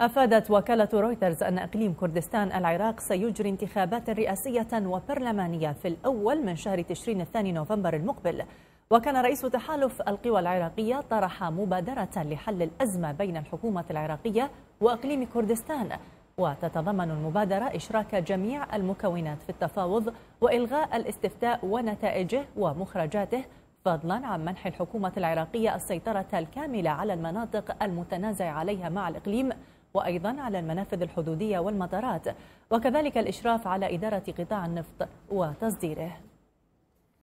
أفادت وكالة رويترز أن إقليم كردستان العراق سيجري انتخابات رئاسية وبرلمانية في الأول من شهر تشرين الثاني نوفمبر المقبل وكان رئيس تحالف القوى العراقية طرح مبادرة لحل الأزمة بين الحكومة العراقية وإقليم كردستان وتتضمن المبادرة إشراك جميع المكونات في التفاوض وإلغاء الاستفتاء ونتائجه ومخرجاته فضلا عن منح الحكومة العراقية السيطرة الكاملة على المناطق المتنازع عليها مع الإقليم وأيضا على المنافذ الحدودية والمطارات وكذلك الإشراف على إدارة قطاع النفط وتصديره